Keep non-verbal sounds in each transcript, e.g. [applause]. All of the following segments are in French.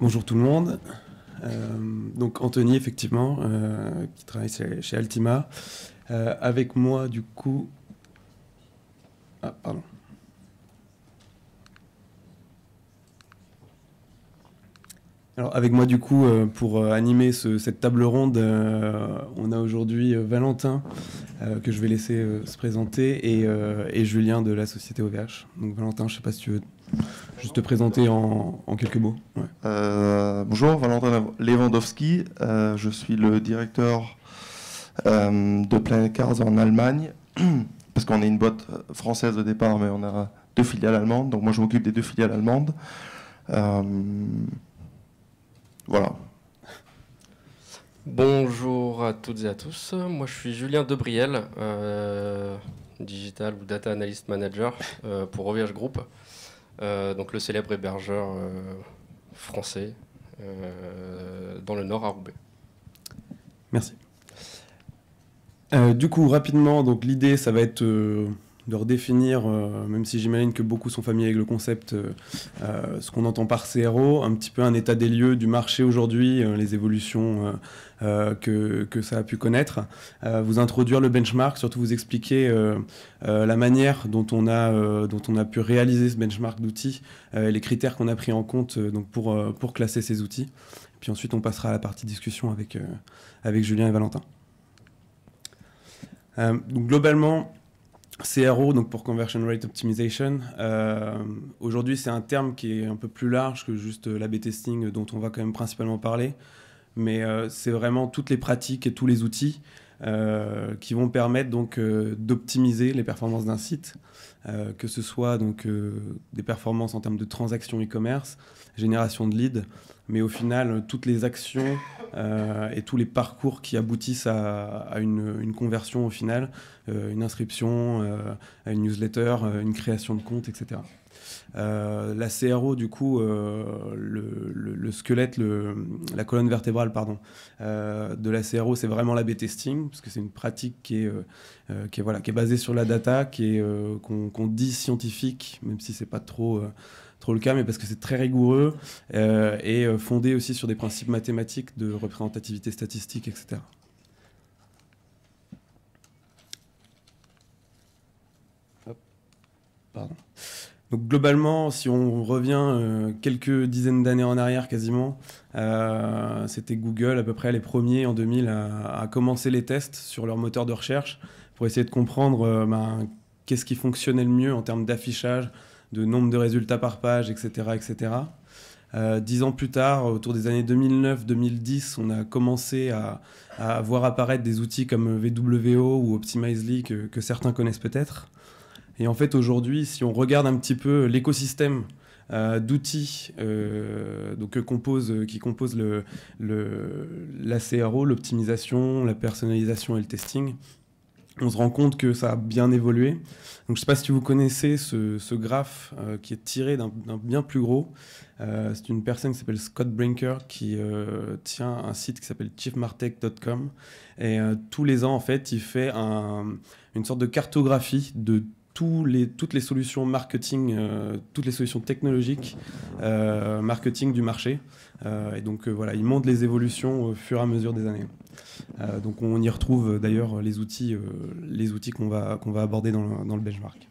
Bonjour tout le monde. Euh, donc Anthony, effectivement, euh, qui travaille chez, Altima. Euh, avec moi, du coup... Ah, pardon. Alors avec moi, du coup, pour animer cette table ronde, on a aujourd'hui Valentin, que je vais laisser se présenter, et, Julien de la société OVH. Donc Valentin, je ne sais pas si tu veux juste te présenter en, quelques mots. Euh, bonjour, Valentin Lewandowski, euh, je suis le directeur euh, de Planet Cars en Allemagne, [clears throat] parce qu'on est une boîte française au départ, mais on a deux filiales allemandes, donc moi je m'occupe des deux filiales allemandes. voilà. Bonjour à toutes et à tous, moi je suis Julien Debriel, digital ou data analyst manager pour OVH Group. Euh, donc le célèbre hébergeur euh, français euh, dans le Nord à Roubaix. Merci. du coup, rapidement, donc l'idée, ça va être de redéfinir, euh, même si j'imagine que beaucoup sont familiers avec le concept, euh, euh, ce qu'on entend par CRO, un petit peu un état des lieux du marché aujourd'hui, les évolutions que, ça a pu connaître, vous introduire le benchmark, surtout vous expliquer la manière dont on, a, dont on a pu réaliser ce benchmark d'outils, les critères qu'on a pris en compte donc pour, pour classer ces outils. Puis ensuite, on passera à la partie discussion avec, avec Julien et Valentin. donc globalement, CRO, donc pour Conversion Rate Optimization, euh, aujourd'hui c'est un terme qui est un peu plus large que juste euh, l'AB testing euh, dont on va quand même principalement parler, mais c'est vraiment toutes les pratiques et tous les outils euh, qui vont permettre donc euh, d'optimiser les performances d'un site, euh, que ce soit donc des performances en termes de transactions e-commerce, génération de leads, mais au final toutes les actions et tous les parcours qui aboutissent à, une, conversion au final, une inscription, à une newsletter, une création de compte, etc. Euh, la CRO, du coup, euh, le, squelette, la colonne vertébrale, pardon, euh, de la CRO, c'est vraiment la b testing, parce que c'est une pratique qui est, qui voilà, qui est basée sur la data, qui qu'on dit scientifique, même si c'est pas trop trop le cas, mais parce que c'est très rigoureux et fondé aussi sur des principes mathématiques de représentativité statistique, etc. Pardon. Donc globalement, si on revient euh, quelques dizaines d'années en arrière quasiment, euh, c'était Google à peu près les premiers en 2000 à, commencer les tests sur leur moteur de recherche pour essayer de comprendre euh, ben, qu'est-ce qui fonctionnait le mieux en termes d'affichage, de nombre de résultats par page, etc. etc. dix ans plus tard, autour des années 2009-2010, on a commencé à, voir apparaître des outils comme VWO ou Optimizely que certains connaissent peut-être. Et en fait, aujourd'hui, si on regarde un petit peu l'écosystème euh, d'outils euh, donc, compose, qui composent le, la CRO, l'optimisation, la personnalisation et le testing, on se rend compte que ça a bien évolué. Donc, je ne sais pas si vous connaissez ce, graphe euh, qui est tiré d'un bien plus gros. c'est une personne qui s'appelle Scott Brinker qui tient un site qui s'appelle chiefmartech.com. Et tous les ans, en fait, il fait une sorte de cartographie de les, toutes les solutions marketing, euh, toutes les solutions technologiques, euh, marketing du marché. Euh, et donc voilà, ils montent les évolutions au fur et à mesure des années. donc on y retrouve d'ailleurs les outils, les outils qu'on va, va aborder dans le benchmark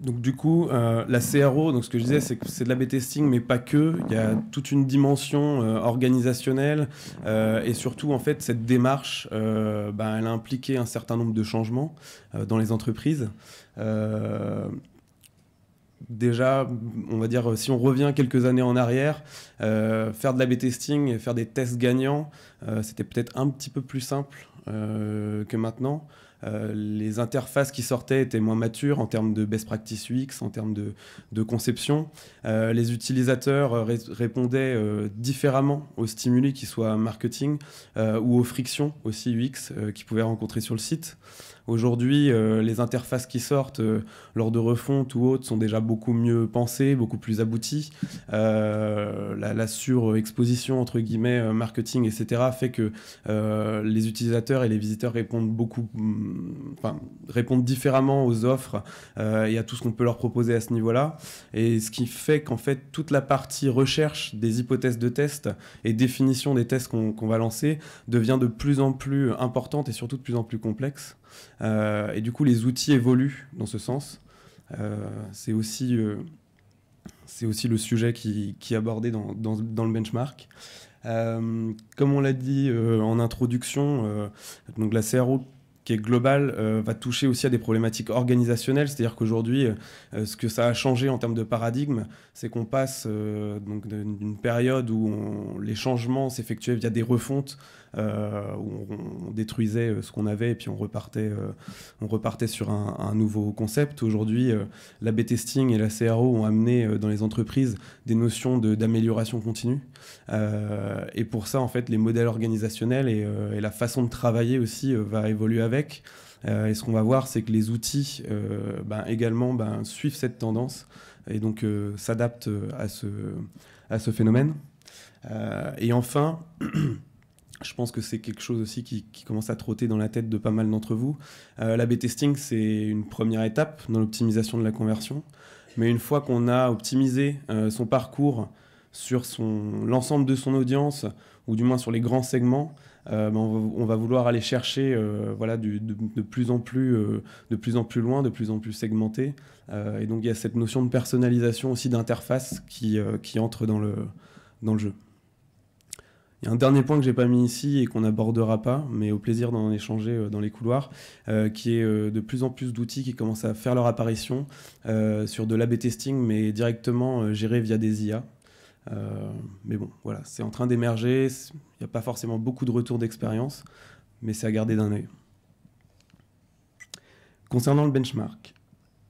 donc du coup, euh, la CRO, ce que je disais, c'est que c'est de l'A-B testing, mais pas que. Il y a toute une dimension euh, organisationnelle euh, et surtout, en fait, cette démarche, ben, elle a impliqué un certain nombre de changements dans les entreprises. Déjà, on va dire, si on revient quelques années en arrière, faire de l'A-B testing et faire des tests gagnants, c'était peut-être un petit peu plus simple que maintenant. Euh, les interfaces qui sortaient étaient moins matures en termes de best practice UX, en termes de, conception. Euh, les utilisateurs euh, répondaient différemment aux stimuli, qu'ils soient marketing ou aux frictions aussi UX qu'ils pouvaient rencontrer sur le site. Aujourd'hui, euh, les interfaces qui sortent euh, lors de refontes ou autres sont déjà beaucoup mieux pensées, beaucoup plus abouties. Euh, la, surexposition, entre guillemets, marketing, etc., fait que les utilisateurs et les visiteurs répondent beaucoup, mm, enfin, répondent différemment aux offres et à tout ce qu'on peut leur proposer à ce niveau-là. Et ce qui fait qu'en fait, toute la partie recherche des hypothèses de test et définition des tests qu'on va lancer devient de plus en plus importante et surtout de plus en plus complexe. Euh, et du coup, les outils évoluent dans ce sens. Euh, c'est aussi euh, c'est aussi le sujet qui, qui est abordé dans, dans, le benchmark. comme on l'a dit en introduction, donc la CRO qui est globale va toucher aussi à des problématiques organisationnelles, c'est-à-dire qu'aujourd'hui, ce que ça a changé en termes de paradigme, c'est qu'on passe d'une période où les changements s'effectuaient via des refontes euh, où on, détruisait euh, ce qu'on avait et puis on repartait, euh, on repartait sur un, nouveau concept. Aujourd'hui, la B-testing et la CRO ont amené dans les entreprises des notions d'amélioration continue. et pour ça, en fait, les modèles organisationnels et, la façon de travailler aussi va évoluer avec. et ce qu'on va voir, c'est que les outils ben, également ben, suivent cette tendance et donc s'adaptent à ce, à ce phénomène. et enfin, [clears throat] je pense que c'est quelque chose aussi qui, commence à trotter dans la tête de pas mal d'entre vous. Euh, la b testing, c'est une première étape dans l'optimisation de la conversion. Mais une fois qu'on a optimisé euh, son parcours sur l'ensemble de son audience, ou du moins sur les grands segments, euh, ben, on, va, vouloir aller chercher voilà, de, plus en plus, de plus en plus loin, de plus en plus segmenté. et donc il y a cette notion de personnalisation aussi d'interface qui, qui entre dans le jeu. Il y a un dernier point que j'ai pas mis ici et qu'on n'abordera pas, mais au plaisir d'en échanger euh, dans les couloirs, euh, qui est euh, de plus en plus d'outils qui commencent à faire leur apparition sur de l'AB testing, mais directement gérés via des IA. mais bon, voilà, c'est en train d'émerger. Il n'y a pas forcément beaucoup de retours d'expérience, mais c'est à garder d'un œil. Concernant le benchmark,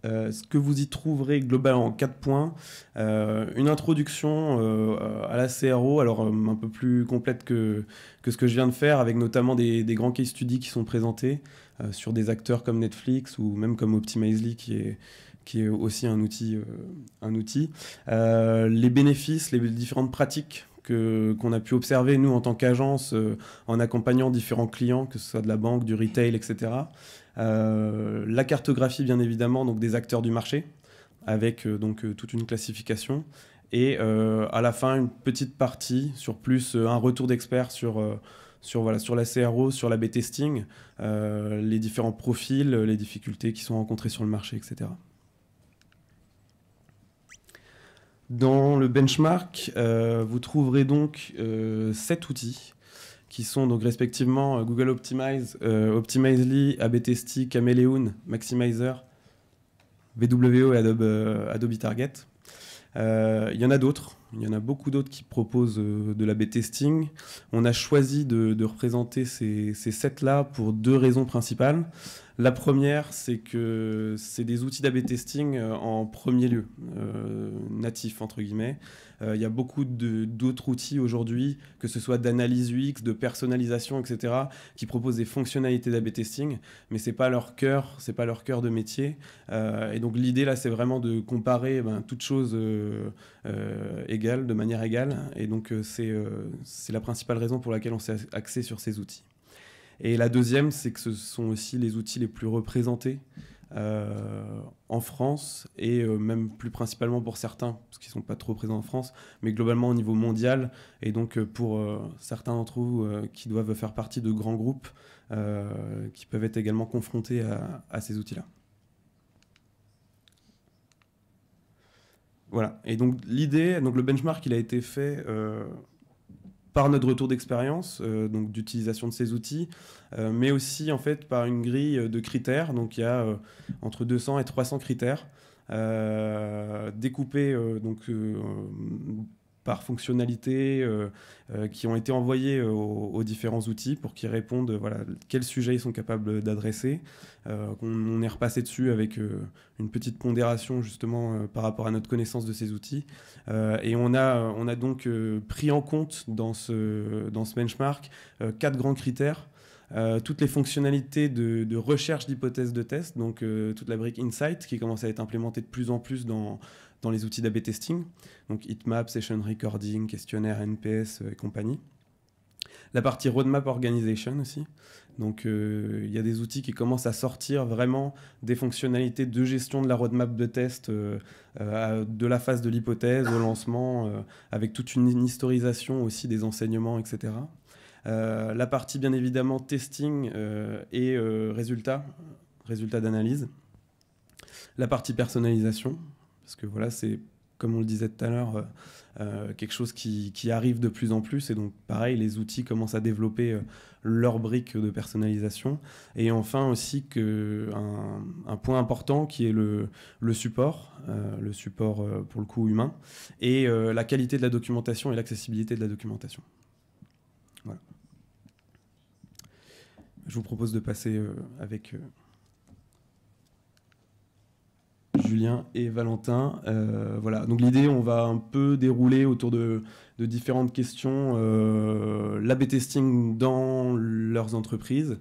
euh, ce que vous y trouverez globalement en quatre points, euh, une introduction euh, à la CRO, alors un peu plus complète que, ce que je viens de faire, avec notamment des, grands case studies qui sont présentés sur des acteurs comme Netflix ou même comme Optimizely qui est, qui est aussi un outil. un outil. les bénéfices, les différentes pratiques qu'on a pu observer, nous, en tant qu'agence, en accompagnant différents clients, que ce soit de la banque, du retail, etc. Euh, la cartographie, bien évidemment, donc des acteurs du marché, avec euh, donc euh, toute une classification. Et à la fin, une petite partie sur plus un retour d'experts sur sur, voilà, sur la CRO, sur la B-testing, les différents profils, les difficultés qui sont rencontrées sur le marché, etc. Dans le benchmark, vous trouverez donc cet sept outils qui sont donc respectivement euh, Google Optimize, euh, Optimizely, A-B-Testy, Chameleon, Maximizer, VWO et Adobe, euh, Adobe Target. Il y en a d'autres, il y en a beaucoup d'autres qui proposent de l'AB testing. On a choisi de, représenter ces, ces là pour deux raisons principales. La première, c'est que c'est des outils d'AB testing en premier lieu, natifs entre guillemets, euh, il y a beaucoup d'autres outils aujourd'hui, que ce soit d'analyse UX, de personnalisation, etc., qui proposent des fonctionnalités d'AB testing, mais c'est pas leur c'est pas leur cœur de métier. Euh, et donc l'idée là, c'est vraiment de comparer eh ben, toutes choses euh, égales, de manière égale. Et donc c'est c'est la principale raison pour laquelle on s'est axé sur ces outils. Et la deuxième, c'est que ce sont aussi les outils les plus représentés euh, en France et euh, même plus principalement pour certains, parce qu'ils ne sont pas trop présents en France, mais globalement au niveau mondial. Et donc euh, pour certains d'entre vous qui doivent faire partie de grands groupes, qui peuvent être également confrontés à, ces outils-là. Voilà. Et donc l'idée, donc le benchmark, il a été fait par notre retour d'expérience, euh, donc d'utilisation de ces outils, euh, mais aussi en fait par une grille euh, de critères. Donc il y a entre 200 et 300 critères découpés donc par fonctionnalité euh, euh, qui ont été envoyées euh, aux, différents outils pour qu'ils répondent voilà, quels sujets ils sont capables d'adresser. On, est repassé dessus avec une petite pondération justement par rapport à notre connaissance de ces outils. et on a, on a donc pris en compte dans ce, dans ce benchmark quatre grands critères. Euh, toutes les fonctionnalités de, recherche d'hypothèses de test, donc euh, toute la brique Insight qui commence à être implémentée de plus en plus dans, les outils d'AB testing, donc Heatmap, Session Recording, Questionnaire, NPS euh, et compagnie. La partie Roadmap Organization aussi. Donc il y a des outils qui commencent à sortir vraiment des fonctionnalités de gestion de la roadmap de test de la phase de l'hypothèse au lancement, avec toute une historisation aussi des enseignements, etc. Euh, la partie, bien évidemment, testing euh, et euh, résultats, résultats d'analyse. La partie personnalisation, parce que voilà, c'est comme on le disait tout à l'heure, quelque chose qui, arrive de plus en plus. Et donc, pareil, les outils commencent à développer leur brique de personnalisation. Et enfin aussi, un, point important qui est le, support, le support pour le coup humain, et la qualité de la documentation et l'accessibilité de la documentation. Je vous propose de passer euh, avec euh, Julien et Valentin. Euh, voilà, donc l'idée, on va un peu dérouler autour de, différentes questions l'AB testing dans leurs entreprises,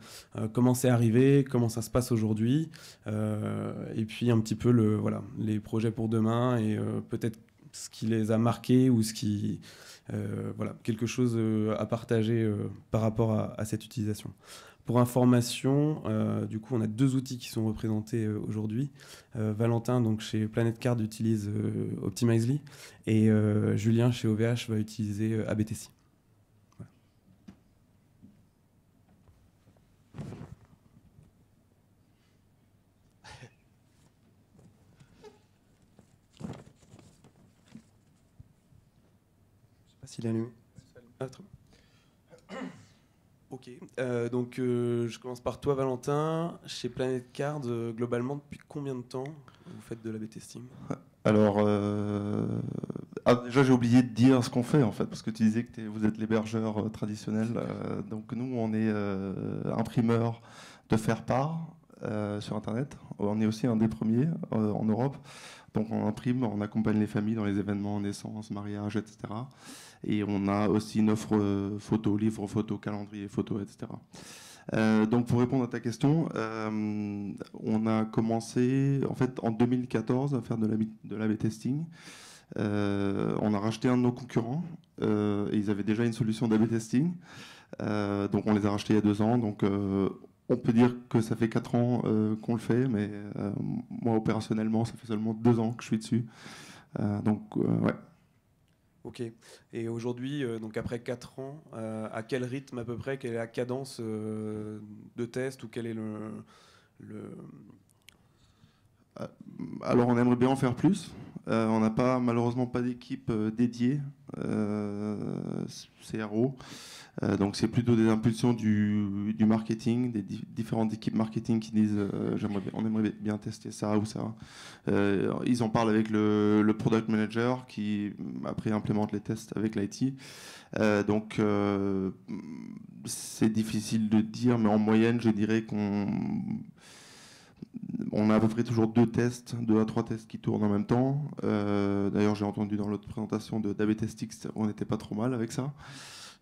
comment c'est arrivé, comment ça se passe aujourd'hui, et puis un petit peu le, voilà, les projets pour demain et peut-être ce qui les a marqués ou ce qui. voilà, quelque chose à partager par rapport à cette utilisation. Pour information, euh, du coup, on a deux outils qui sont représentés euh, aujourd'hui. Euh, Valentin, donc chez Planète Card, utilise Optimizely et Julien chez OVH va utiliser ABTC. Je [laughs] Je sais pas s'il est allumé. Ok, euh, donc euh, je commence par toi Valentin. Chez Planet Card, euh, globalement, depuis combien de temps vous faites de la B-testing Alors, ah, déjà j'ai oublié de dire ce qu'on fait en fait, parce que tu disais que vous êtes l'hébergeur traditionnel. donc nous, on est imprimeur de faire part sur Internet. On est aussi un des premiers en Europe. Donc on imprime, on accompagne les familles dans les événements, naissance, mariage, etc. Et on a aussi une offre euh, photo, livre photo, calendrier photo, etc. Euh, donc pour répondre à ta question, euh, on a commencé en fait en 2014 à faire de l'AB testing. on a racheté un de nos concurrents et ils avaient déjà une solution d'AB testing. donc on les a rachetés il y a deux ans. Donc on peut dire que ça fait quatre ans qu'on le fait, mais moi opérationnellement ça fait seulement deux ans que je suis dessus. donc ouais. Ok. Et aujourd'hui, euh, donc après 4 ans, euh, à quel rythme à peu près, quelle est la cadence euh, de test ou quel est le, euh, alors on aimerait bien en faire plus. Euh, on n'a pas malheureusement pas d'équipe euh, dédiée CRO. donc c'est plutôt des impulsions du, marketing, des différentes équipes marketing qui disent on aimerait bien tester ça ou ça. ils en parlent avec le, le, product manager qui après implémente les tests avec l'IT. donc c'est difficile de dire, mais en moyenne je dirais qu'on on a à peu près toujours deux tests, deux à trois tests qui tournent en même temps. Euh, d'ailleurs, j'ai entendu dans l'autre présentation de Testix on n'était pas trop mal avec ça,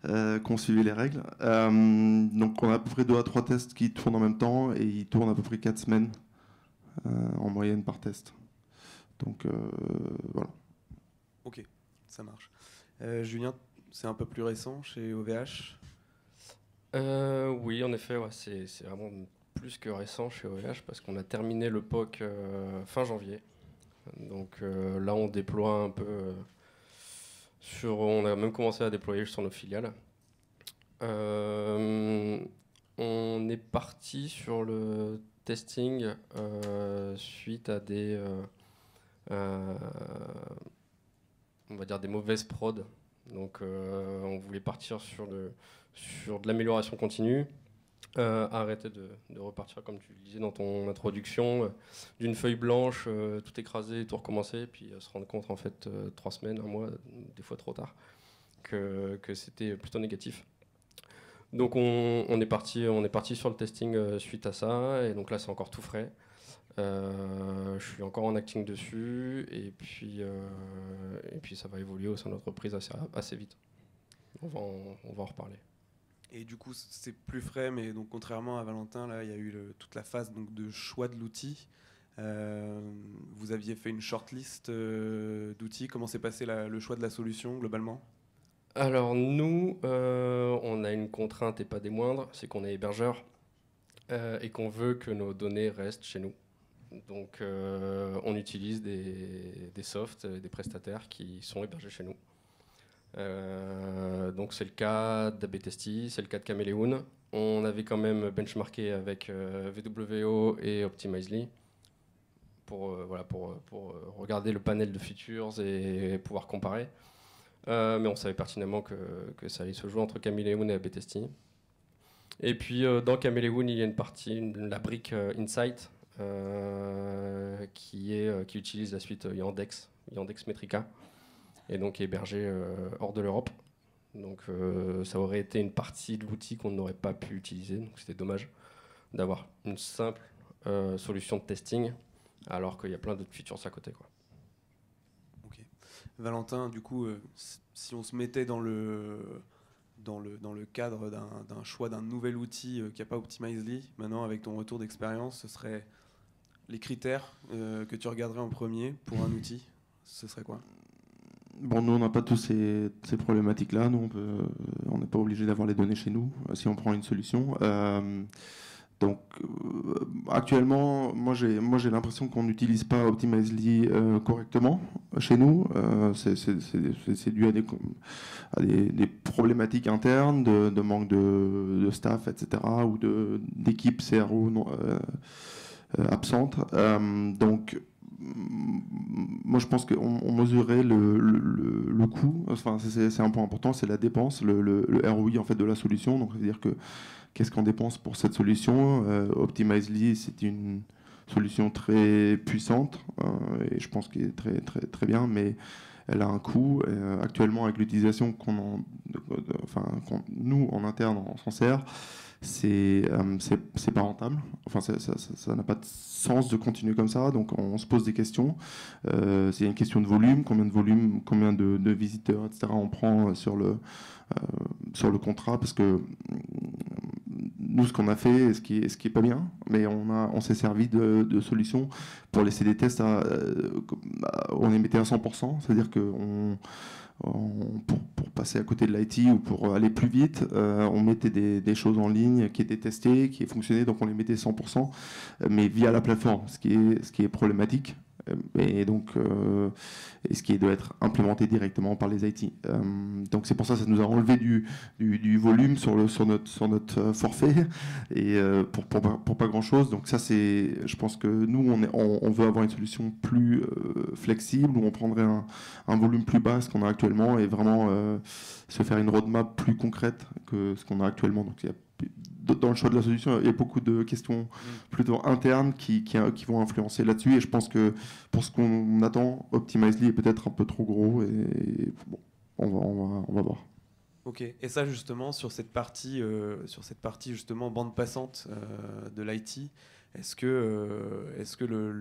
euh, qu'on suivait les règles. Euh, donc, on a à peu près deux à trois tests qui tournent en même temps et ils tournent à peu près quatre semaines en moyenne par test. Donc, voilà. Ok, ça marche. Julien, c'est un peu plus récent chez OVH Oui, en effet, c'est vraiment plus que récent chez OVH parce qu'on a terminé le POC euh, fin janvier. Donc euh, là, on déploie un peu. Euh, sur, on a même commencé à déployer sur nos filiales. on est parti sur le testing suite à des, on va dire des mauvaises prod. Donc on voulait partir sur de, sur de l'amélioration continue euh, arrêter de, repartir, comme tu le disais dans ton introduction, euh, d'une feuille blanche, euh, tout écraser, tout recommencer, puis se rendre compte en fait trois semaines, un mois, des fois trop tard, que, c'était plutôt négatif. Donc on, est parti, on est parti sur le testing suite à ça, et donc là c'est encore tout frais. je suis encore en acting dessus, et puis, et puis ça va évoluer au sein de l'entreprise assez, assez vite. on va en reparler. Et du coup, c'est plus frais, mais donc contrairement à Valentin, là, il y a eu toute la phase donc, de choix de l'outil. Euh, vous aviez fait une shortlist euh, d'outils. Comment s'est passé le choix de la solution globalement Alors nous, euh, on a une contrainte et pas des moindres, c'est qu'on est hébergeur et qu'on veut que nos données restent chez nous. Donc on utilise des, des softs, des prestataires qui sont hébergés chez nous. Euh, donc c'est le cas d'Abetesti, c'est le cas de Caméléon. On avait quand même benchmarké avec euh, VWO et Optimizely pour, euh, regarder le panel de features et, pouvoir comparer. mais on savait pertinemment que, ça allait se jouer entre Caméléon et Abetesti. Et puis dans Caméléon, il y a une partie, la brique Insight, qui, qui utilise la suite Yandex, Yandex Metrica et donc hébergé euh, hors de l'Europe. Donc euh, ça aurait été une partie de l'outil qu'on n'aurait pas pu utiliser, donc c'était dommage d'avoir une simple euh, solution de testing alors qu'il y a plein d'autres features à côté. Quoi. Valentin, du coup, si on se mettait dans le, dans le, dans le cadre d'un choix d'un nouvel outil qui n'a pas Optimizely, maintenant avec ton retour d'expérience, ce serait les critères que tu regarderais en premier pour un outil Ce serait quoi Bon, nous, on n'a pas toutes ces, problématiques-là. Nous, on n'est pas obligé d'avoir les données chez nous euh, si on prend une solution. Euh, donc, euh, actuellement, moi, j'ai l'impression qu'on n'utilise pas Optimizely correctement chez nous. C'est dû à, des, problématiques internes de, manque de, staff, etc., ou d'équipes CRO non, absentes. donc, moi je pense qu'on mesurait le, coût, enfin c'est un point important, c'est la dépense, le, ROI en fait de la solution, donc c'est-à-dire que qu'est-ce qu'on dépense pour cette solution euh, Optimizely c'est une solution très puissante hein, et je pense qu'elle est très, très, très bien, mais elle a un coût. Euh, actuellement avec l'utilisation qu'on enfin, nous en interne on s'en sert, euh, c'est c'est pas rentable. Enfin, ça n'a pas de sens de continuer comme ça. Donc, on, se pose des questions. c'est euh, une question de volume, combien de volume, combien de, visiteurs, etc. On prend euh, sur le, sur le contrat parce que nous, ce qu'on a fait, ce qui, ce est pas bien, mais on, on s'est servi de, de, solutions pour laisser des tests euh, on les mettait à 100%, c'est-à-dire que pour, passer à côté de l'IT ou pour aller plus vite, euh, on mettait des, choses en ligne qui étaient testées, qui fonctionnaient, donc on les mettait 100%, mais via la plateforme, ce qui est problématique, euh, et donc euh, ce qui doit être implémenté directement par les IT. Euh, donc c'est pour ça que ça nous a enlevé du, volume sur, le, sur, notre, sur notre forfait et pour, pas grand chose. Donc ça c'est, je pense que nous on, on, veut avoir une solution plus flexible où on prendrait un, volume plus bas ce qu'on a actuellement et vraiment se faire une roadmap plus concrète que ce qu'on a actuellement. Donc il y a dans le choix de la solution, il y a beaucoup de questions mm. plutôt internes qui, qui, vont influencer là-dessus. Et je pense que pour ce qu'on attend, Optimizely est peut-être un peu trop gros. Et bon, on va, on va, voir. Ok, et ça justement sur cette partie, euh, sur cette partie justement bande passante euh, de l'IT, est-ce que, euh, est-ce que le,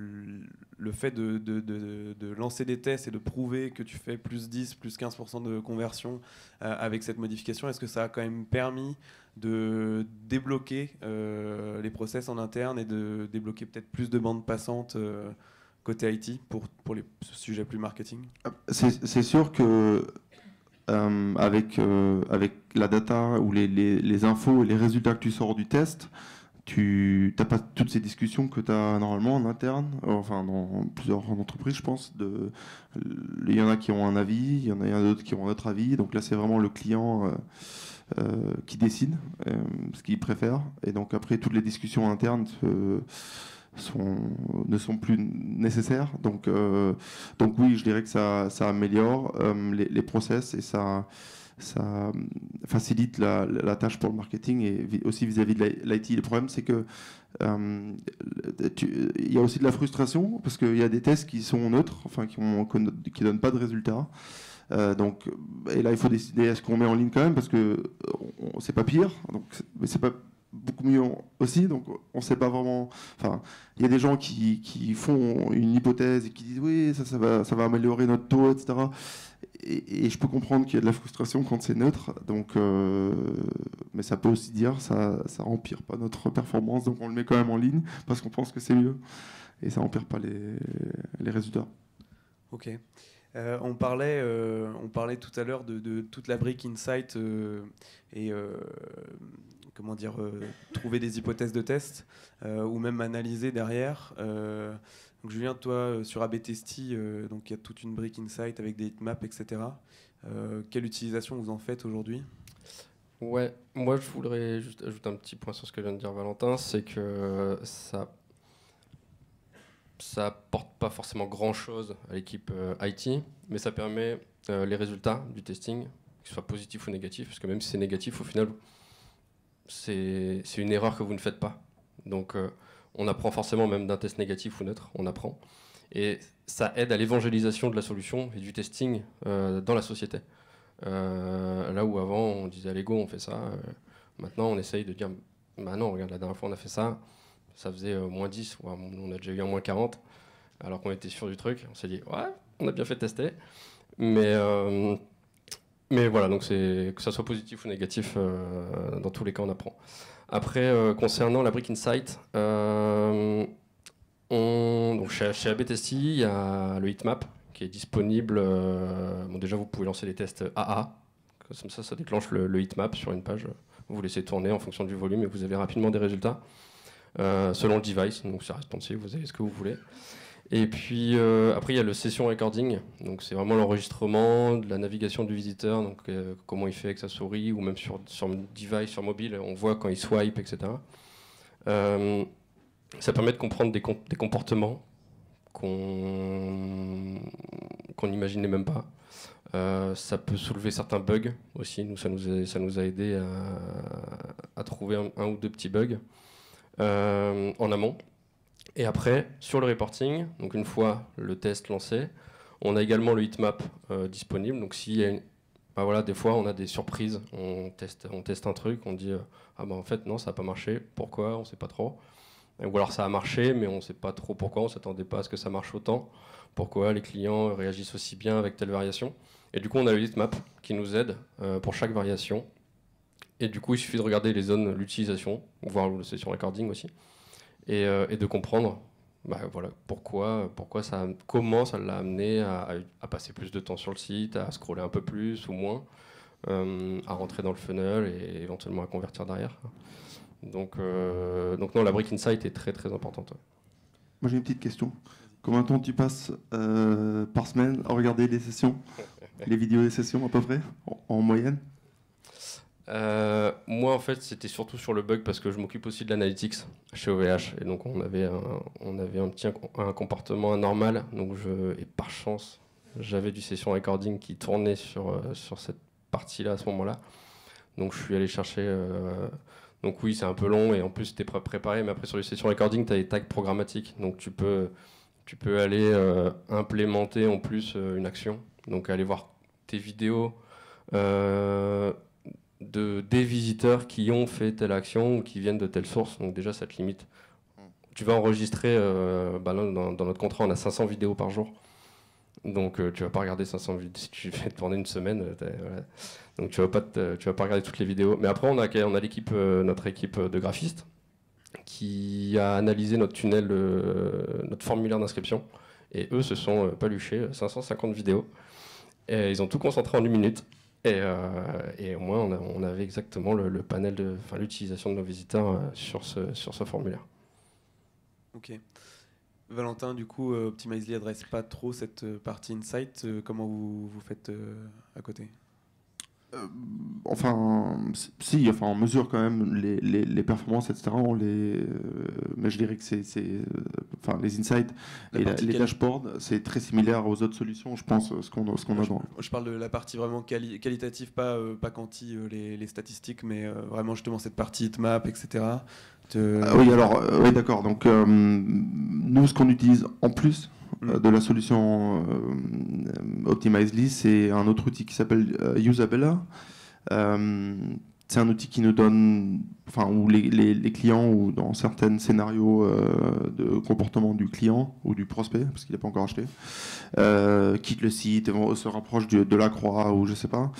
le fait de, de, de, lancer des tests et de prouver que tu fais plus 10, plus 15% de conversion euh, avec cette modification, est-ce que ça a quand même permis de débloquer euh, les process en interne et de débloquer peut-être plus de bandes passantes côté IT pour, pour les sujets plus marketing C'est sûr que avec, avec la data ou les, les, les infos et les résultats que tu sors du test, tu n'as pas toutes ces discussions que tu as normalement en interne, enfin dans plusieurs entreprises, je pense. De, il y en a qui ont un avis, il y en a, d'autres qui ont un autre avis. Donc là, c'est vraiment le client euh, euh, qui décide euh, ce qu'il préfère. Et donc après, toutes les discussions internes sont, ne sont plus nécessaires. Donc, donc oui, je dirais que ça, améliore les, les, process et ça ça euh, facilite la, tâche pour le marketing et aussi vis-à-vis de l'IT. Le problème, c'est que euh, il y a aussi de la frustration parce qu'il y a des tests qui sont neutres, enfin qui ne donnent pas de résultats. Euh, donc, et là, il faut décider est-ce qu'on met en ligne quand même parce que c'est pas pire. Donc, c'est pas beaucoup mieux aussi. Donc on sait pas vraiment. Enfin, il y a des gens qui, qui, font une hypothèse et qui disent oui, ça, ça, va, ça va améliorer notre taux, etc. Et, je peux comprendre qu'il y a de la frustration quand c'est neutre. Donc, euh, mais ça peut aussi dire ça, ça empire pas notre performance. Donc on le met quand même en ligne parce qu'on pense que c'est mieux et ça empire pas les, les résultats. Ok. Euh, on, parlait, euh, on parlait tout à l'heure de, de, toute la brique Insight et comment dire, euh, trouver des hypothèses de test euh, ou même analyser derrière. Euh, Julien, toi, sur AB Testi, donc il y a toute une brique Insight avec des maps, etc. quelle utilisation vous en faites aujourd'hui Ouais, moi je voudrais juste ajouter un petit point sur ce que vient de dire Valentin, c'est que ça ça apporte pas forcément grand chose à l'équipe IT, mais ça permet les résultats du testing, qu'ils soient positif ou négatif, parce que même si c'est négatif, au final, c'est une erreur que vous ne faites pas. Donc euh, on apprend forcément même d'un test négatif ou neutre, on apprend. Et ça aide à l'évangélisation de la solution et du testing euh, dans la société. Euh, là où avant on disait allez go on fait ça, maintenant on essaye de dire bah non regarde la dernière fois on a fait ça, ça faisait moins 10, ou ah, on a déjà eu un moins 40, alors qu'on était sûr du truc, on s'est dit ouais on a bien fait tester. Mais mais voilà, donc c'est que ça soit positif ou négatif, euh, dans tous les cas, on apprend. Après, euh, concernant la Brick Insight, euh, donc chez, chez ABTSI, il y a le heatmap qui est disponible. déjà, vous pouvez lancer les tests AA, comme ça, ça déclenche le, heatmap sur une page. Vous laissez tourner en fonction du volume et vous avez rapidement des résultats selon le device, donc c'est responsive, vous avez ce que vous voulez. Et puis euh, après, il y a le session recording. Donc c'est vraiment l'enregistrement, la navigation du visiteur, donc euh, comment il fait avec sa souris ou même sur, sur device, sur mobile, on voit quand il swipe, etc. Euh, ça permet de comprendre des, comportements qu'on n'imaginait même pas. ça peut soulever certains bugs aussi. Nous, ça nous a, ça aidé à, trouver un, ou deux petits bugs en amont. Et après, sur le reporting, donc une fois le test lancé, on a également le heatmap euh, disponible. Donc s'il y bah voilà, des fois on a des surprises, on teste, on teste un truc, on dit euh, ah bah en fait non ça n'a pas marché, pourquoi on sait pas trop. Ou alors ça a marché mais on sait pas trop pourquoi, on s'attendait pas à ce que ça marche autant, pourquoi les clients réagissent aussi bien avec telle variation. Et du coup on a le heatmap qui nous aide euh, pour chaque variation. Et du coup il suffit de regarder les zones d'utilisation, voir le session recording aussi. Euh, et, de comprendre bah, voilà, pourquoi, pourquoi ça, comment ça l'a amené à, passer plus de temps sur le site, à scroller un peu plus ou moins, euh, à rentrer dans le funnel et éventuellement à convertir derrière. Donc, euh, donc non, la brick insight est très très importante. Moi j'ai une petite question. Combien de temps tu passes par semaine à regarder les sessions, [laughs] les vidéos des sessions à peu près, en moyenne euh, moi, en fait, c'était surtout sur le bug parce que je m'occupe aussi de l'analytics chez OVH. Et donc, on avait un, on avait un petit un comportement anormal. Donc, je, et par chance, j'avais du session recording qui tournait sur, euh, sur cette partie-là à ce moment-là. Donc, je suis allé chercher. Euh, donc, oui, c'est un peu long et en plus, c'était préparé. Mais après, sur le session recording, tu as des tags programmatiques. Donc, tu peux, tu peux aller implémenter en plus une action. Donc, aller voir tes vidéos. Euh, des visiteurs qui ont fait telle action ou qui viennent de telle source. Donc déjà, ça te limite. Tu vas enregistrer, euh, bah, dans, notre contrat, on a 500 vidéos par jour. Donc euh, tu vas pas regarder 500 vidéos. [laughs] Si tu fais tourner une semaine, euh, donc tu vas pas tu vas pas regarder toutes les vidéos. Mais après, on a, on a l'équipe, notre équipe de graphistes qui a analysé notre tunnel, notre formulaire d'inscription. Et eux se sont paluchés 550 vidéos. Et ils ont tout concentré en une minute. Euh, et, au moins, on, avait exactement le, panel de, l'utilisation de nos visiteurs euh, sur, ce, sur ce formulaire. Ok. Valentin, du coup, euh, Optimizely adresse pas trop cette partie Insight. comment vous, vous faites à côté euh, enfin, si, enfin, on mesure quand même les, les, performances, etc. On les, euh, mais je dirais que c'est, euh, enfin, les insights et les dashboards, c'est très similaire aux autres solutions, je pense, ce qu'on, ce qu'on a dans. Je parle de la partie vraiment qualitative, pas, pas quanti, les, statistiques, mais vraiment justement cette partie map, etc. Ah oui, alors, oui, d'accord. Donc, nous, ce qu'on utilise en plus, Mm. Euh, de la solution euh, Optimizely, c'est un autre outil qui s'appelle euh, Usabella c'est un outil qui nous donne, enfin, où les, clients, ou dans certains scénarios euh, de comportement du client ou du prospect, parce qu'il n'a pas encore acheté, euh, quitte le site, se rapproche de, la croix ou je ne sais pas,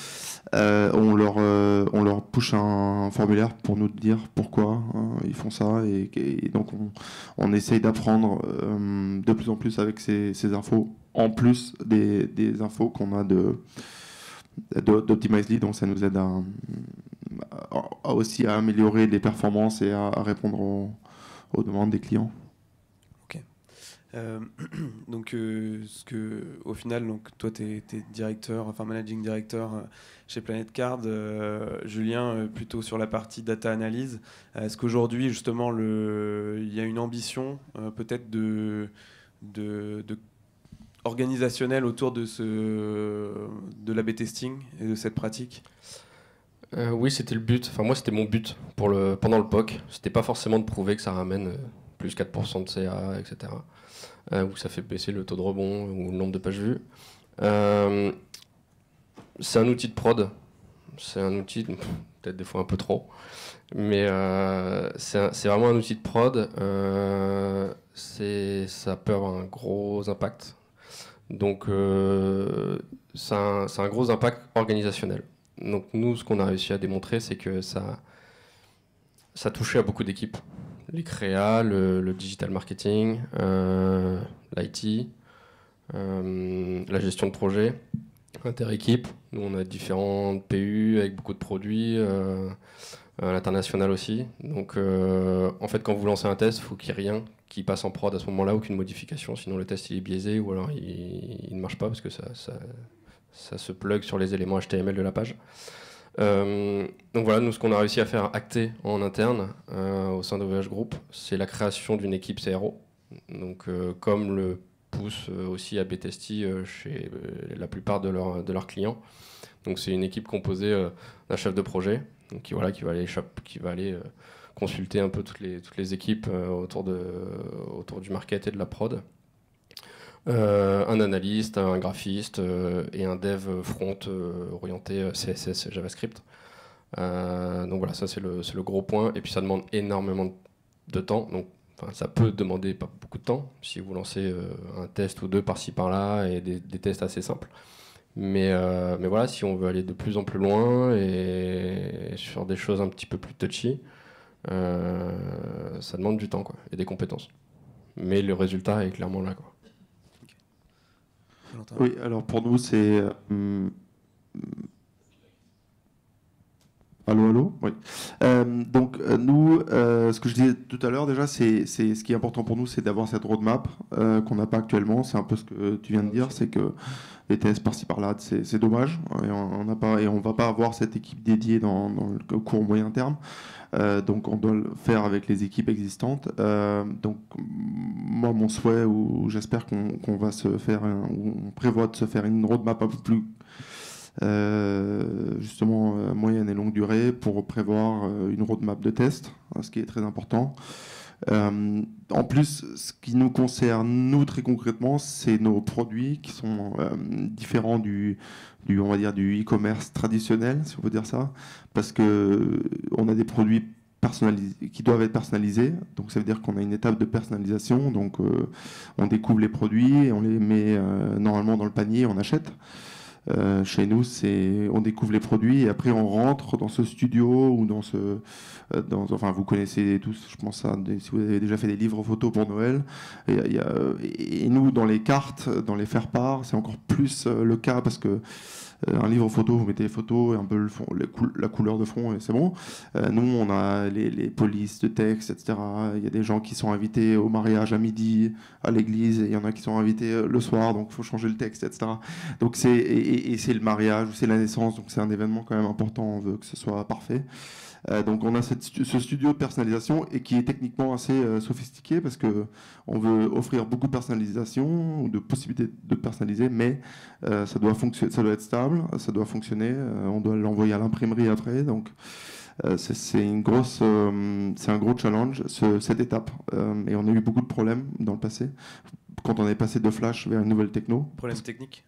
euh, on, leur, euh, on leur push un formulaire pour nous dire pourquoi hein, ils font ça. Et, donc, on, essaye d'apprendre de plus en plus avec ces, infos, en plus des, infos qu'on a de d'Optimize Lead, donc ça nous aide à, aussi à améliorer les performances et à, répondre aux, demandes des clients. Ok. Euh, [clears throat] donc, euh, ce que, au final, donc, toi, tu es, directeur, enfin managing director euh, chez Planet Card. Julien, plutôt sur la partie data analyse. Est-ce qu'aujourd'hui, justement, il y a une ambition peut-être de, de, organisationnelle autour de, ce, de l'AB testing et de cette pratique euh, oui, c'était le but. Enfin, moi, c'était mon but pour le, pendant le POC. C'était pas forcément de prouver que ça ramène euh, plus 4% de CA, etc. Euh, ou que ça fait baisser le taux de rebond ou le nombre de pages vues. c'est un outil de prod. C'est un outil, [laughs] peut-être des fois un peu trop, mais c'est vraiment un outil de prod. ça peut avoir un gros impact. Donc, c'est un gros impact organisationnel. Donc nous, ce qu'on a réussi à démontrer, c'est que ça, ça touchait à beaucoup d'équipes. Les créa, le, digital marketing, euh, l'IT, euh, la gestion de projet, inter-équipe. Nous, on a différentes PU avec beaucoup de produits, euh, l'international aussi. Donc en fait, quand vous lancez un test, faut il faut qu'il n'y ait rien qui passe en prod à ce moment-là, aucune modification, sinon le test il est biaisé ou alors il, ne marche pas parce que ça ça se plug sur les éléments HTML de la page. Euh, donc voilà, nous ce qu'on a réussi à faire acter en interne euh, au sein d'OVH Group, c'est la création d'une équipe CRO. Donc euh, comme le pousse aussi à btesti chez la plupart de, de leurs clients. Donc c'est une équipe composée d'un chef de projet donc, qui, voilà, qui va aller, qui va aller consulter un peu toutes les, toutes les équipes autour, de, autour du market et de la prod euh, un analyste, un graphiste euh, et un dev front euh, orienté CSS JavaScript. donc voilà, ça c'est le, gros point. Et puis ça demande énormément de temps. Donc ça peut demander pas beaucoup de temps si vous lancez un test ou deux par-ci par-là et des, tests assez simples. Mais, mais, voilà, si on veut aller de plus en plus loin et sur des choses un petit peu plus touchy, ça demande du temps quoi, et des compétences. Mais le résultat est clairement là. Quoi. Oui, alors pour nous, c'est. Euh, mm, allô, allô Oui. Euh, donc, euh, nous, ce que je disais tout à l'heure déjà, c'est ce qui est important pour nous, c'est d'avoir cette roadmap qu'on n'a pas actuellement. C'est un peu ce que tu viens de dire, c'est que les tests par-ci par-là, c'est dommage. Et on n'a on va pas avoir cette équipe dédiée dans, dans le court moyen terme. Euh, donc on doit le faire avec les équipes existantes. Euh, donc moi, mon souhait, ou, j'espère qu'on va se faire, on prévoit de se faire une roadmap un peu plus euh, justement moyenne et longue durée pour prévoir une roadmap de test, hein, ce qui est très important. en plus, ce qui nous concerne, nous, très concrètement, c'est nos produits qui sont différents du, du on va dire du e-commerce traditionnel, si on peut dire ça, parce que euh, on a des produits qui doivent être personnalisés. Donc ça veut dire qu'on a une étape de personnalisation. Donc euh, on découvre les produits, on les met euh, normalement dans le panier, on achète. Euh, chez nous, c'est on découvre les produits et après on rentre dans ce studio ou dans ce, euh, dans, enfin vous connaissez tous, je pense à si vous avez déjà fait des livres photos pour Noël. Et, y a, et nous dans les cartes, dans les faire part, c'est encore plus euh, le cas parce que euh, un livre photo, vous mettez les photos et un peu le fond, la couleur de fond et c'est bon. Euh, nous, on a les, polices de texte, etc. Il y a des gens qui sont invités au mariage à midi, à l'église, et il y en a qui sont invités euh, le soir, donc il faut changer le texte, etc. Donc c'est et, et c'est le mariage ou c'est la naissance, donc c'est un événement quand même important. On veut que ce soit parfait. Euh, donc on a ce studio de personnalisation et qui est techniquement assez euh, sophistiqué parce que on veut offrir beaucoup de personnalisation, de possibilités de personnaliser, mais euh, ça doit fonctionner, ça doit être stable, ça doit fonctionner. on doit l'envoyer à l'imprimerie après, donc c'est une grosse, c'est un gros challenge cette étape. et on a eu beaucoup de problèmes dans le passé quand on est passé de Flash vers une nouvelle techno. Problèmes technique.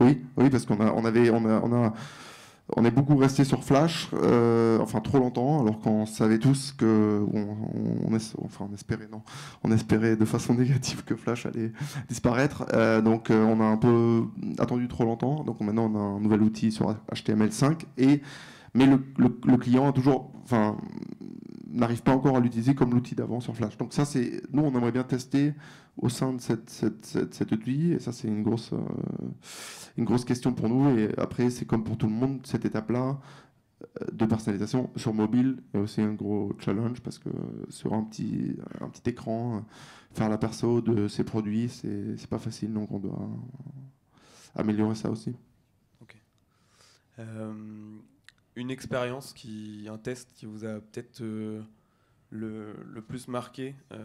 Oui, oui, parce qu'on on avait, on a, on a on est beaucoup resté sur Flash, euh, enfin trop longtemps, alors qu'on savait tous que on, on espérait non, on espérait de façon [laughs] négative que Flash allait disparaître. Euh, donc euh, on a un peu attendu trop longtemps. Donc maintenant on a un nouvel outil sur HTML5 et mais le, le client a toujours, enfin n'arrive pas encore à l'utiliser comme l'outil d'avant sur Flash. Donc ça, c'est nous, on aimerait bien tester au sein de cette, cette, cette, outil, et ça, c'est une grosse, euh, une grosse question pour nous. Et après, c'est comme pour tout le monde, cette étape-là euh, de personnalisation sur mobile est aussi un gros challenge parce que sur un petit, un petit écran, euh, faire la perso de ces produits, c'est pas facile, donc on doit améliorer ça aussi. Ok une expérience, qui, un test qui vous a peut-être euh, le, le, plus marqué euh,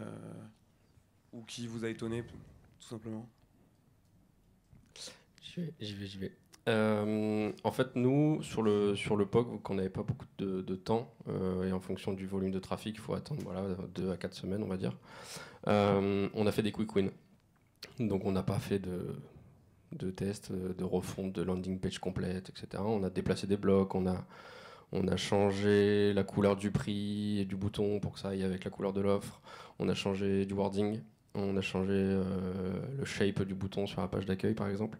ou qui vous a étonné, tout simplement J'y vais, j'y vais. Euh, en fait, nous, sur le, sur le POC, qu'on n'avait pas beaucoup de, temps, et en fonction du volume de trafic, il faut attendre voilà, deux à quatre semaines, on va dire, on a fait des quick wins. Donc, on n'a pas fait de, de tests, euh, de refonte de landing page complète, etc. On a déplacé des blocs, on a, on a changé la couleur du prix et du bouton pour que ça aille avec la couleur de l'offre. On a changé du wording. On a changé euh, le shape du bouton sur la page d'accueil, par exemple.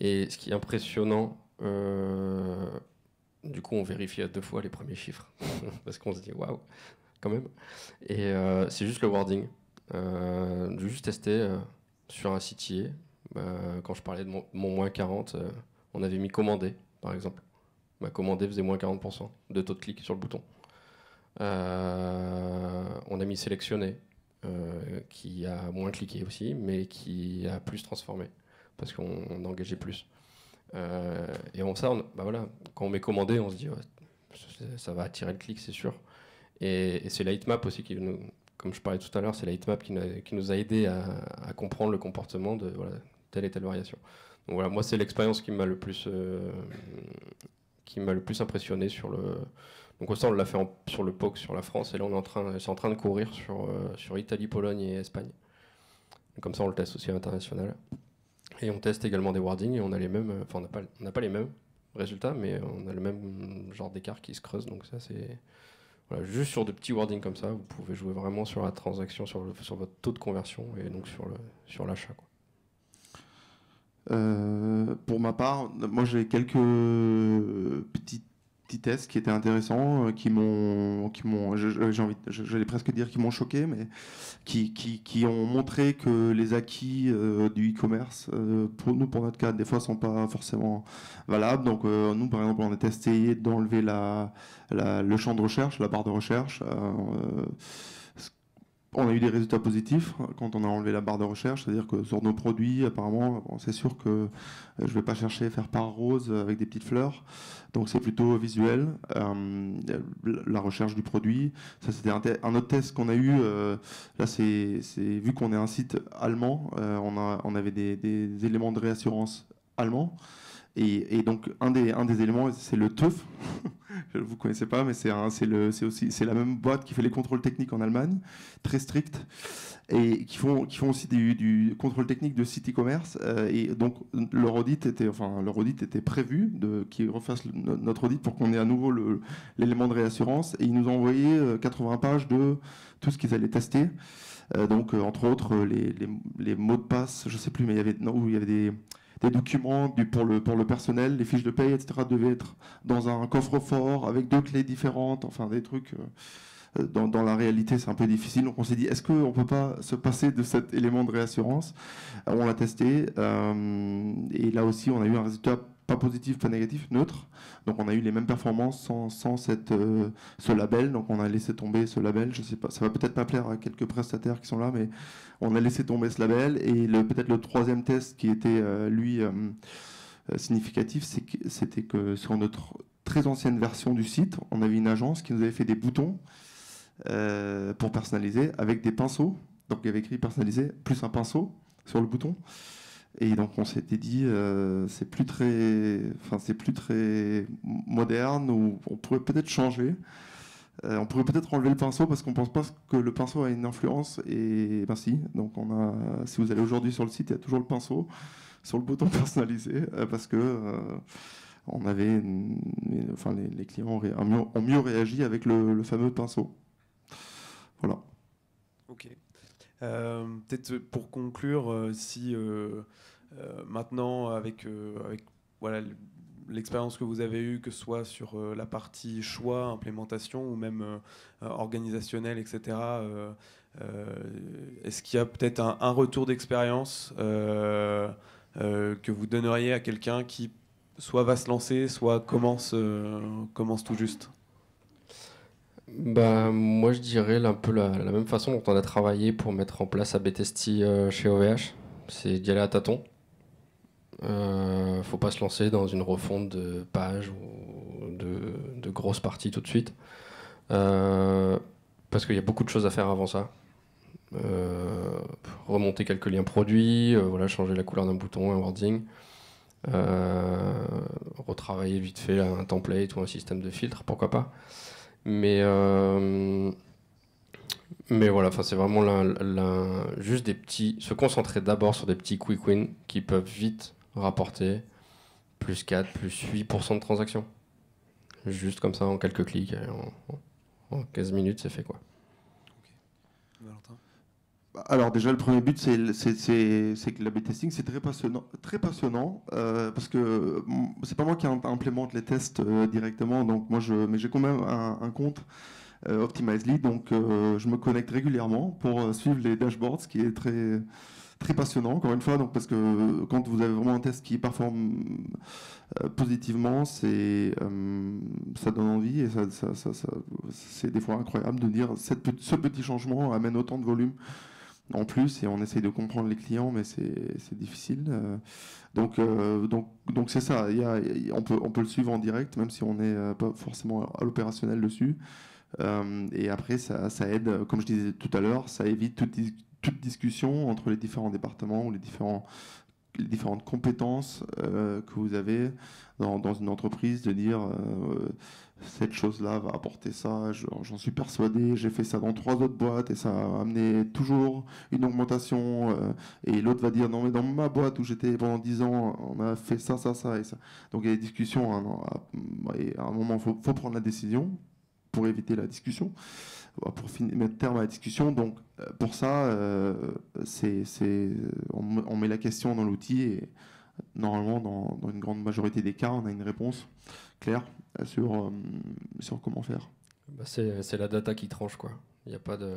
Et ce qui est impressionnant, euh, du coup, on vérifie à deux fois les premiers chiffres [laughs] parce qu'on se dit waouh, quand même. Et c'est juste le wording. juste tester sur un site bah, quand je parlais de mon, moins 40, euh, on avait mis commander, par exemple. Bah, Ma faisait moins 40% de taux de clic sur le bouton. Euh, on a mis sélectionné euh, », qui a moins cliqué aussi, mais qui a plus transformé, parce qu'on engageait plus. et on, ça, bah, voilà, quand on met commandé, on se dit, ça va attirer le clic, c'est sûr. Et, c'est la heatmap aussi qui nous, comme je parlais tout à l'heure, c'est la heatmap qui, nous a aidé à, comprendre le comportement de telle et telle variation. Donc voilà, moi c'est l'expérience qui m'a le plus euh, qui m'a le plus impressionné sur le. Donc ça on l'a fait sur le POC sur la France et là on est en train c'est en train de courir sur euh, sur Italie, Pologne et Espagne. comme ça on le teste aussi à l'international. Et on teste également des wordings, et on a les mêmes, euh, on n'a pas les mêmes résultats mais on a le même genre d'écart qui se creuse donc ça c'est juste sur de petits wordings comme ça, vous pouvez jouer vraiment sur la transaction, sur, sur votre taux de conversion et donc sur l'achat. Sur euh, pour ma part, moi j'ai quelques petits, tests qui étaient intéressants, euh, qui m'ont, qui m'ont, j'ai presque dire qui m'ont choqué, mais qui, qui, ont montré que les acquis euh, du e-commerce, pour nous, pour notre cas, des fois sont pas forcément valables. Donc nous, par exemple, on a testé d'enlever la, la, le champ de recherche, la barre de recherche on a eu des résultats positifs hein, quand on a enlevé la barre de recherche, c'est-à-dire que sur nos produits, apparemment, c'est sûr que euh, je ne vais pas chercher à faire par rose avec des petites fleurs, donc c'est plutôt visuel. Euh, la recherche du produit, ça c'était un, autre test qu'on a eu. Euh, là, c'est vu qu'on est un site allemand, on, avait des, des éléments de réassurance allemands. Et, donc, un des, un des éléments, c'est le [laughs] Je ne Vous connaissais pas, mais c'est aussi c'est la même boîte qui fait les contrôles techniques en Allemagne, très strictes, et qui font, qui font aussi du, du contrôle technique de City e-commerce. Euh, et donc, leur audit était, enfin, leur audit était prévu qu'ils refassent notre audit pour qu'on ait à nouveau l'élément de réassurance. Et ils nous ont envoyé 80 euh, pages de tout ce qu'ils allaient tester. Euh, donc, entre autres, les, mots de passe, je ne sais plus, mais il y avait, non, il y avait des des documents du, pour, le, pour le personnel, les fiches de paye, etc., devaient être dans un coffre-fort avec deux clés différentes, enfin des trucs. Euh, dans, la réalité, c'est un peu difficile. Donc on s'est dit, est-ce qu'on ne peut pas se passer de cet élément de réassurance On l'a testé. Euh, et là aussi, on a eu un résultat pas positif, pas négatif, neutre. Donc on a eu les mêmes performances sans, cette, euh, ce label. Donc on a laissé tomber ce label. Je sais pas, ça va peut-être pas plaire à quelques prestataires qui sont là, mais on a laissé tomber ce label. Et le, peut-être le troisième test qui était euh, lui euh, significatif, c'est c'était que sur notre très ancienne version du site, on avait une agence qui nous avait fait des boutons pour personnaliser avec des pinceaux. Donc il y avait écrit personnaliser » plus un pinceau sur le bouton. Et donc on s'était dit, euh, c'est plus très, enfin c'est plus très moderne ou on pourrait peut-être changer. Euh, on pourrait peut-être enlever le pinceau parce qu'on pense pas que le pinceau a une influence et ben si. Donc on a, si vous allez aujourd'hui sur le site, il y a toujours le pinceau sur le bouton [laughs] personnalisé euh, parce que on avait, enfin les, clients ont, mieux, ont, mieux, réagi avec le, fameux pinceau. Voilà. Ok. Peut-être pour conclure, si euh, maintenant, euh, avec, voilà, l'expérience que vous avez eue, que ce soit sur euh, la partie choix, implémentation ou même organisationnelle, etc. Est-ce qu'il y a peut-être un, retour d'expérience que vous donneriez à quelqu'un qui soit va se lancer, soit commence, commence tout juste Ben, moi je dirais un peu la, même façon dont on a travaillé pour mettre en place ABTST chez OVH, c'est d'y aller à tâtons ne euh, faut pas se lancer dans une refonte de page ou de, grosses parties tout de suite. Euh, parce qu'il y a beaucoup de choses à faire avant ça. Euh, remonter quelques liens produits, voilà, changer la couleur d'un bouton, un wording. retravailler vite fait un template ou un système de filtre, pourquoi pas. Mais, mais voilà, c'est vraiment juste des petits. Se concentrer d'abord sur des petits quick wins qui peuvent vite rapporter plus 4, plus 8% de transactions. Juste comme ça, en quelques clics, en, 15 minutes, c'est fait quoi. Bah, alors déjà, le premier but, c'est que l'A-B testing, c'est très passionnant, très passionnant euh, parce que mm, c'est pas moi qui implémente les tests euh, directement, donc moi, je, mais j'ai quand même un, compte euh, Optimizely, donc je me connecte régulièrement pour suivre les dashboards, ce qui est très, très passionnant, encore une fois, donc, parce que euh, quand vous avez vraiment un test qui performe euh, positivement, c'est, euh, ça donne envie et ça, ça, ça, c'est des fois incroyable de dire cette, ce petit changement amène autant de volume en plus et on essaye de comprendre les clients, mais c'est difficile. Donc donc donc c'est ça. on peut on peut le suivre en direct, même si on n'est pas forcément à l'opérationnel dessus. et après ça, ça aide, comme je disais tout à l'heure, ça évite toute, toute discussion entre les différents départements ou les, différents, différentes compétences euh, que vous avez dans, une entreprise, de dire euh, cette chose-là va apporter ça, j'en suis persuadé, j'ai fait ça dans trois autres boîtes et ça a amené toujours une augmentation. Euh, et l'autre va dire non mais dans ma boîte où j'étais pendant dix ans, on a fait ça, ça, ça et ça. Donc il y a des discussions hein, et à un moment, il faut, faut prendre la décision pour éviter la discussion, euh, pour finir, mettre terme à la discussion. Donc euh, pour ça, euh, c'est, on, met la question dans l'outil et normalement, dans, une grande majorité des cas, on a une réponse claire sur, sur comment faire. Bah, c'est, la data qui tranche, quoi. Il n'y a pas de...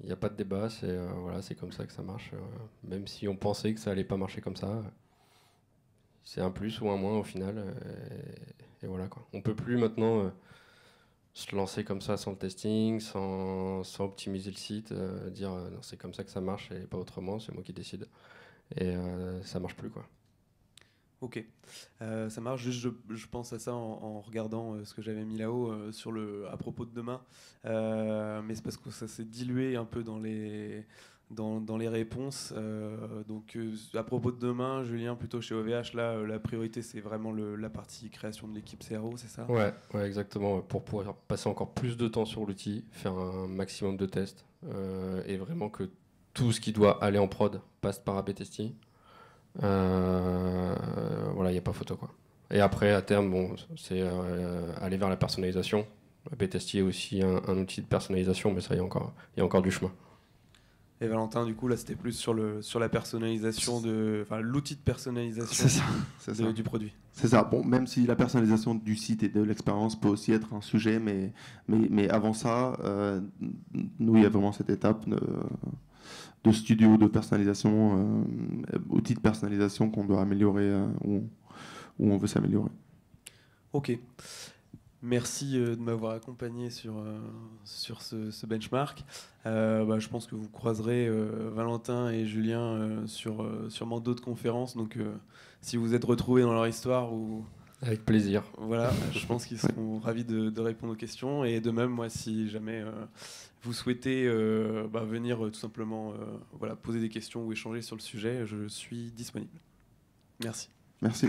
Il n'y a pas de débat, c'est, voilà, c'est comme ça que ça marche. même si on pensait que ça allait pas marcher comme ça, c'est un plus ou un moins au final. Et, et voilà quoi. On peut plus maintenant se lancer comme ça sans le testing, sans, optimiser le site, euh, dire euh, c'est comme ça que ça marche et pas autrement, c'est moi qui décide. Et euh, ça marche plus quoi. Ok, ça marche. Juste, je, pense à ça en, en regardant ce que j'avais mis là-haut sur le à propos de demain, mais c'est parce que ça s'est dilué un peu dans les dans, les réponses. Euh, donc euh, à propos de demain, Julien, plutôt chez OVH, là, euh, la priorité, c'est vraiment la partie création de l'équipe CRO, c'est ça ouais, exactement. Pour pouvoir passer encore plus de temps sur l'outil, faire un maximum de tests, et vraiment que tout ce qui doit aller en prod passe par AB testing. voilà, il n'y a pas photo quoi. Et après, à terme, bon, c'est aller vers la personnalisation. AB est aussi un, outil de personnalisation, mais ça, il y, y a encore du chemin. Et Valentin, du coup, là, c'était plus sur, le, sur la personnalisation, de, enfin, l'outil de personnalisation du produit. C'est ça. Bon, même si la personnalisation du site et de l'expérience peut aussi être un sujet, mais, mais, avant ça, euh, nous, il y a vraiment cette étape de, studio, de personnalisation, euh, outil de personnalisation qu'on doit améliorer, euh, ou on veut s'améliorer. Ok. Merci euh, de m'avoir accompagné sur, euh, sur ce, benchmark. Euh, bah, je pense que vous croiserez Valentin et Julien sur sûrement d'autres conférences. Donc, si vous êtes retrouvés dans leur histoire ou avec plaisir. Voilà, je pense qu'ils [laughs] seront ravis de, répondre aux questions. Et de même, moi, si jamais vous souhaitez bah, venir tout simplement voilà, poser des questions ou échanger sur le sujet, je suis disponible. Merci. Merci.